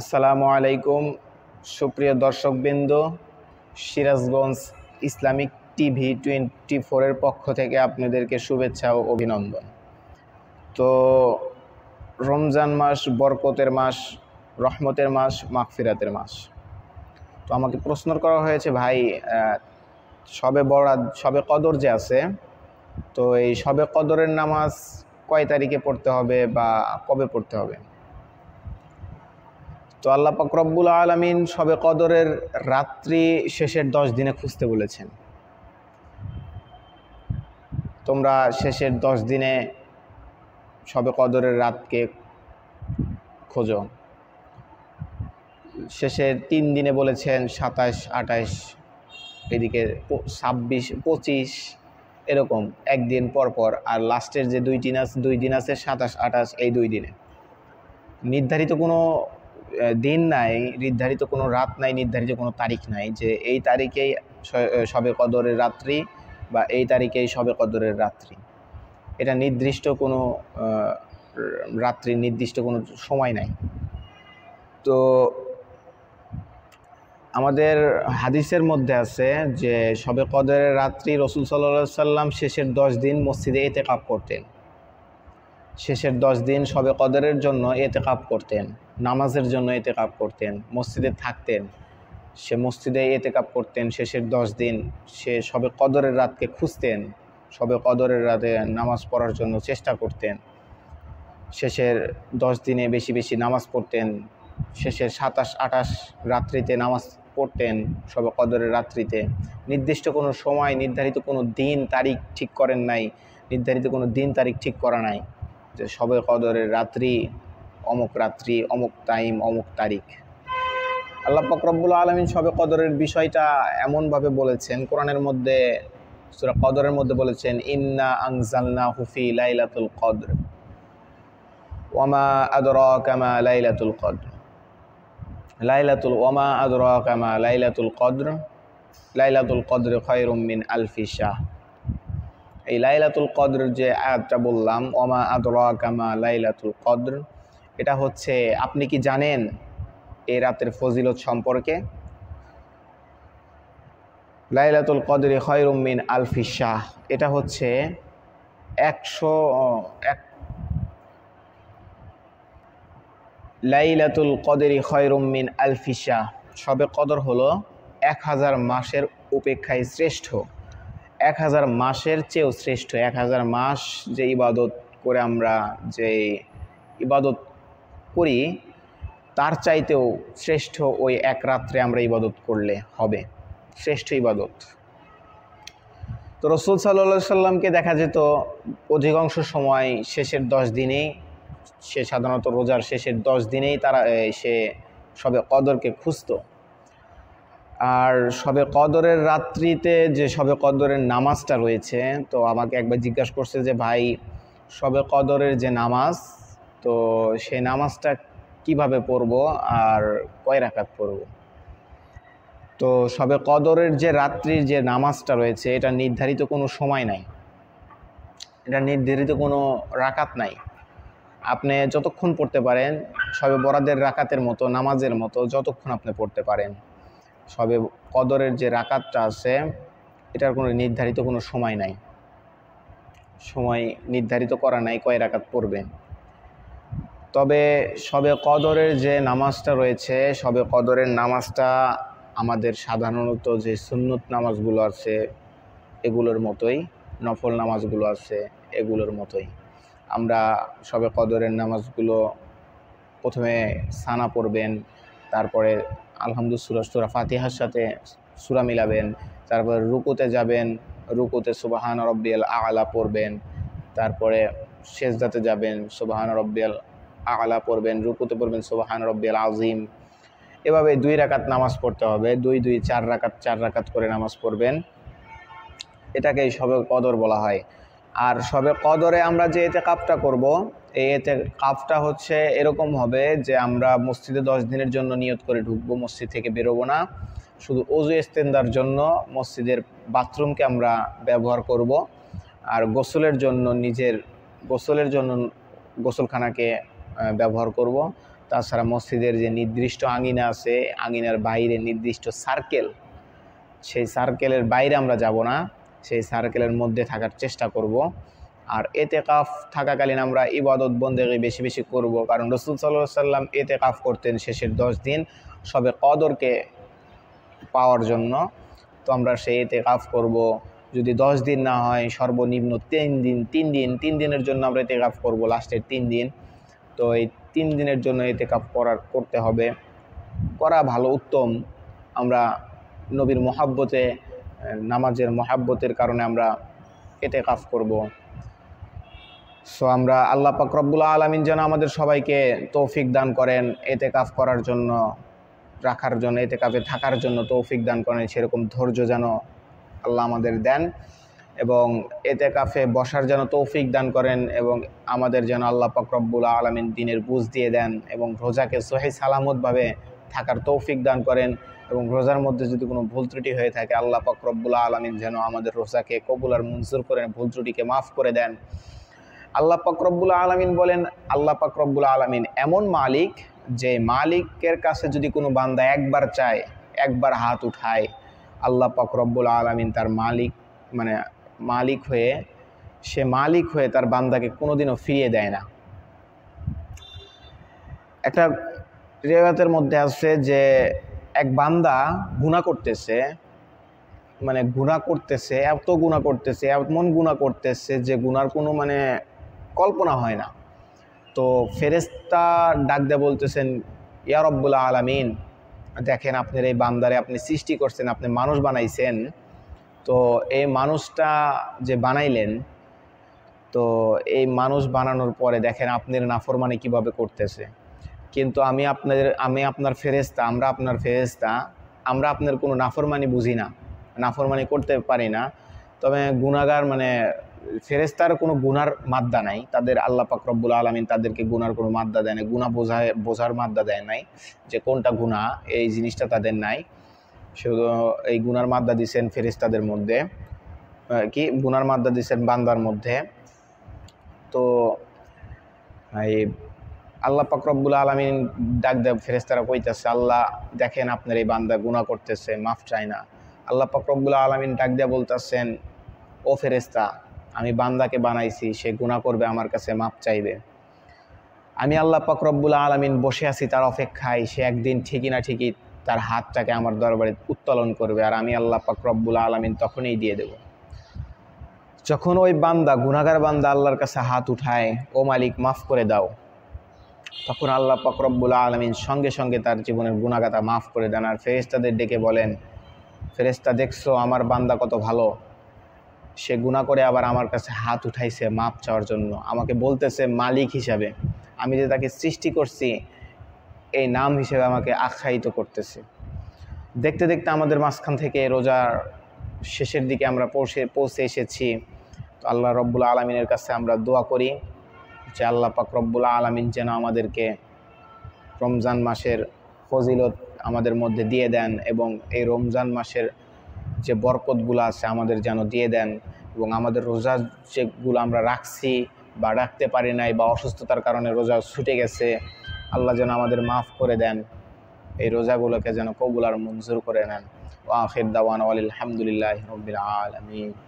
আসসালামু আলাইকুম সুপ্রিয় দর্শকবৃন্দ সিরাজগঞ্জ ইসলামিক টিভি টোয়েন্টি ফোরের পক্ষ থেকে আপনাদেরকে শুভেচ্ছা ও অভিনন্দন তো রমজান মাস বরকতের মাস রহমতের মাস মাগফিরাতের মাস তো আমাকে প্রশ্ন করা হয়েছে ভাই সবে বরাত সবে কদর যে আছে তো এই সবে কদরের নামাজ কয় তারিখে পড়তে হবে বা কবে পড়তে হবে তো আল্লাহ পাকরব্বুল আলমিন সবে কদরের রাত্রি শেষের দশ দিনে খুঁজতে বলেছেন তোমরা শেষের দশ দিনে সবে কদরের রাতকে খোঁজো শেষের তিন দিনে বলেছেন সাতাশ আটাশ এদিকে ছাব্বিশ পঁচিশ এরকম একদিন পরপর আর লাস্টের যে দুই দিন আছে দুই দিন আছে সাতাশ আটাশ এই দুই দিনে নির্ধারিত কোনো দিন নাই নির্ধারিত কোনো রাত নাই নির্ধারিত কোনো তারিখ নাই যে এই তারিখেই সবে কদরের রাত্রি বা এই তারিখেই সবে কদরের রাত্রি এটা নির্দিষ্ট কোনো রাত্রি নির্দিষ্ট কোনো সময় নাই তো আমাদের হাদিসের মধ্যে আছে যে সবে কদরের রাত্রি রসুল সাল্লাহ সাল্লাম শেষের দশ দিন মসজিদে এতে কাপ করতেন শেষের দশ দিন সবে কদরের জন্য এতে কাপ করতেন নামাজের জন্য এতেকাপ করতেন মসজিদে থাকতেন সে মসজিদে এতেকাপ করতেন শেষের দশ দিন সে সবে কদরের রাতকে খুঁজতেন সবে কদরের রাতে নামাজ পড়ার জন্য চেষ্টা করতেন শেষের দশ দিনে বেশি বেশি নামাজ পড়তেন শেষের সাতাশ আটাশ রাত্রিতে নামাজ পড়তেন সবে কদরের রাত্রিতে নির্দিষ্ট কোনো সময় নির্ধারিত কোনো দিন তারিখ ঠিক করেন নাই নির্ধারিত কোনো দিন তারিখ ঠিক করা নাই যে সবে কদরের রাত্রি অমুক রাত্রি অমুক টাইম অমুক তারিখ আল্লাহ ফকরবুল আলমিন সবে কদরের বিষয়টা এমনভাবে বলেছেন কোরআনের মধ্যে সুরা কদরের মধ্যে বলেছেন ইন্না আংজালনা হুফি লাইলাতুল কদর ওমা আদর কামা লাইলাতুল কদর লাইলাতুল ওমা আদর কামা লাইলাতুল কদর লাইলাতুল কদর খয়রুম মিন আলফি শাহ এই লাইলাতুল কদ্র যে আয়াতটা বললাম অমা আদরা কামা লাইলাতুল কদ্র এটা হচ্ছে আপনি কি জানেন এই রাতের ফজিলত সম্পর্কে লাইলাতুল কদরে খয়রুমিন আলফি শাহ এটা হচ্ছে একশো এক লাইলাতুল কদরি খয়রুমিন আলফি শাহ সবে কদর হলো এক হাজার মাসের উপেক্ষায় শ্রেষ্ঠ এক হাজার মাসের চেয়েও শ্রেষ্ঠ এক হাজার মাস যে ইবাদত করে আমরা যে ইবাদত করি তার চাইতেও শ্রেষ্ঠ ওই এক রাত্রে আমরা ইবাদত করলে হবে শ্রেষ্ঠ ইবাদত তো রসুল সাল্লা সাল্লামকে দেখা যেত অধিকাংশ সময় শেষের দশ দিনেই সে সাধারণত রোজার শেষের দশ দিনেই তারা সে সবে কদরকে খুঁজতো আর সবে কদরের রাত্রিতে যে সবে কদরের নামাজটা রয়েছে তো আমাকে একবার জিজ্ঞাসা করছে যে ভাই সবে কদরের যে নামাজ তো সেই নামাজটা কিভাবে পড়ব আর কয় রাখাত পড়ব তো সবে কদরের যে রাত্রির যে নামাজটা রয়েছে এটা নির্ধারিত কোনো সময় নাই এটা নির্ধারিত কোনো রাকাত নাই আপনি যতক্ষণ পড়তে পারেন সবে বরাদের রাকাতের মতো নামাজের মতো যতক্ষণ আপনি পড়তে পারেন সবে কদরের যে রাকাতটা আছে এটার কোনো নির্ধারিত কোনো সময় নাই সময় নির্ধারিত করা নাই কয় রাকাত পড়বে তবে সবে কদরের যে নামাজটা রয়েছে সবে কদরের নামাজটা আমাদের সাধারণত যে সুন্নত নামাজগুলো আছে এগুলোর মতোই নফল নামাজগুলো আছে এগুলোর মতোই আমরা সবে কদরের নামাজগুলো প্রথমে সানা পড়বেন তারপরে আলহামদুল সুরা ফাতিহার সাথে সুরা মিলাবেন তারপর রুকুতে যাবেন রুকুতে সুবাহান রব্বিয়াল আগলা পড়বেন তারপরে শেষদাতে যাবেন সুবাহান রব্বিয়াল আগলা পড়বেন রুকুতে পড়বেন সুবাহান রব্বিয়াল আজিম এভাবে দুই রাকাত নামাজ পড়তে হবে দুই দুই চার রাকাত চার রাকাত করে নামাজ পড়বেন এটাকেই সবে কদর বলা হয় আর সবে কদরে আমরা যে এতে কাপটা করবো এই এতে কাফটা হচ্ছে এরকম হবে যে আমরা মসজিদে দশ দিনের জন্য নিয়ত করে ঢুকবো মসজিদ থেকে বেরোবো না শুধু অজু ইস্তেন্দার জন্য মসজিদের বাথরুমকে আমরা ব্যবহার করব আর গোসলের জন্য নিজের গোসলের জন্য গোসলখানাকে ব্যবহার করব তাছাড়া মসজিদের যে নির্দিষ্ট আঙিনা আছে আঙিনার বাইরে নির্দিষ্ট সার্কেল সেই সার্কেলের বাইরে আমরা যাব না সেই সার্কেলের মধ্যে থাকার চেষ্টা করব আর এতে কাফ থাকাকালীন আমরা ইবাদত বন্দেকে বেশি বেশি করব কারণ রসুল সাল্লাহ সাল্লাম এতে কাফ করতেন শেষের দশ দিন সবে কদরকে পাওয়ার জন্য তো আমরা সেই এতে কাফ করব যদি দশ দিন না হয় সর্বনিম্ন তিন দিন তিন দিন তিন দিনের জন্য আমরা এতে কাফ করবো লাস্টের তিন দিন তো এই তিন দিনের জন্য এতে কাপ করার করতে হবে করা ভালো উত্তম আমরা নবীর মহাব্বতে নামাজের মহাব্বতের কারণে আমরা এতে কাফ করব সো আমরা আল্লাহ পাকরবুল্লা আলমিন যেন আমাদের সবাইকে তৌফিক দান করেন এতে কাফ করার জন্য রাখার জন্য এতে কাপে থাকার জন্য তৌফিক দান করেন সেরকম ধৈর্য যেন আল্লাহ আমাদের দেন এবং এতে কাফে বসার যেন তৌফিক দান করেন এবং আমাদের যেন আল্লাহ পাকরব্বুল আলমিন দিনের বুঝ দিয়ে দেন এবং রোজাকে সহি সালামতভাবে থাকার তৌফিক দান করেন এবং রোজার মধ্যে যদি কোনো ভুল ত্রুটি হয়ে থাকে আল্লাহ পাকরব্বুল আলমিন যেন আমাদের রোজাকে কবুলার মঞ্জুর করেন ভুল ত্রুটিকে মাফ করে দেন আল্লাহ পাকরব্বুল আলমিন বলেন আল্লাহ পাকরব্বুল আলমিন এমন মালিক যে মালিকের কাছে যদি কোনো বান্দা একবার চায় একবার হাত উঠায় আল্লাহ পাকরব্বুল আলমিন তার মালিক মানে মালিক হয়ে সে মালিক হয়ে তার বান্দাকে কোনোদিনও ফিরিয়ে দেয় না একটা রেওয়াতের মধ্যে আছে যে এক বান্দা গুণা করতেছে মানে গুণা করতেছে এত গুণা করতেছে এমন গুণা করতেছে যে গুণার কোনো মানে কল্পনা হয় না তো ফেরেস্তা ডাক দেয়া বলতেছেন ইয়ারব্বুল্লা আলামিন দেখেন আপনার এই বান্দারে আপনি সৃষ্টি করছেন আপনি মানুষ বানাইছেন তো এই মানুষটা যে বানাইলেন তো এই মানুষ বানানোর পরে দেখেন আপনার নাফরমানি কিভাবে করতেছে কিন্তু আমি আপনাদের আমি আপনার ফেরেস্তা আমরা আপনার ফেরেস্তা আমরা আপনার কোনো নাফরমানি বুঝি না নাফরমানি করতে পারি না তবে গুণাগার মানে ফেরেস্তার কোনো গুনার মাদ্দা নাই তাদের আল্লাহ রব্বুল আলমিন তাদেরকে গুনার কোনো মাদ্দা দেয় না গুণা বোঝায় বোঝার মাদ্দা দেয় নাই যে কোনটা গুণা এই জিনিসটা তাদের নাই শুধু এই গুনার মাদ্দা দিচ্ছেন ফেরিস্তাদের মধ্যে কি গুনার মাদ্দা দিচ্ছেন বান্দার মধ্যে তো এই আল্লাহ রব্বুল আলমিন ডাক দেব ফেরেস্তারা কইতেছে আল্লাহ দেখেন আপনার এই বান্দা গুণা করতেছে মাফ চায় না আল্লাহ রব্বুল আলমিন ডাক দেয়া বলতেছেন ও ফেরেস্তা আমি বান্দাকে বানাইছি সে গুণা করবে আমার কাছে মাপ চাইবে আমি আল্লাহ পাকরব্বুল আলমিন বসে আছি তার অপেক্ষায় সে একদিন ঠিকই না ঠিকই তার হাতটাকে আমার দরবারে উত্তোলন করবে আর আমি আল্লাহ পাকরব্বুল আলমিন তখনই দিয়ে দেব যখন ওই বান্দা গুণাগার বান্দা আল্লাহর কাছে হাত উঠায় ও মালিক মাফ করে দাও তখন আল্লাহ পাকরব্বুল আলমিন সঙ্গে সঙ্গে তার জীবনের গুণাগাতা মাফ করে দেন আর ফেরেস্তাদের ডেকে বলেন ফেরেস্তা দেখছো আমার বান্দা কত ভালো সে গুণা করে আবার আমার কাছে হাত উঠাইছে মাপ চাওয়ার জন্য আমাকে বলতেছে মালিক হিসাবে আমি যে তাকে সৃষ্টি করছি এই নাম হিসেবে আমাকে আখ্যায়িত করতেছে দেখতে দেখতে আমাদের মাঝখান থেকে রোজার শেষের দিকে আমরা পৌঁছে পৌঁছে এসেছি তো আল্লাহ রব্বুল আলমিনের কাছে আমরা দোয়া করি যে আল্লাহ পাক রব্বুল আলমিন যেন আমাদেরকে রমজান মাসের ফজিলত আমাদের মধ্যে দিয়ে দেন এবং এই রমজান মাসের যে বরকতগুলো আছে আমাদের যেন দিয়ে দেন এবং আমাদের রোজা যেগুলো আমরা রাখছি বা রাখতে পারি নাই বা অসুস্থতার কারণে রোজা ছুটে গেছে আল্লাহ যেন আমাদের মাফ করে দেন এই রোজাগুলোকে যেন কবুলার মঞ্জুর করে নেন ওয়াহির দাওয়ান আলহামদুলিল্লাহ রবিল আলমী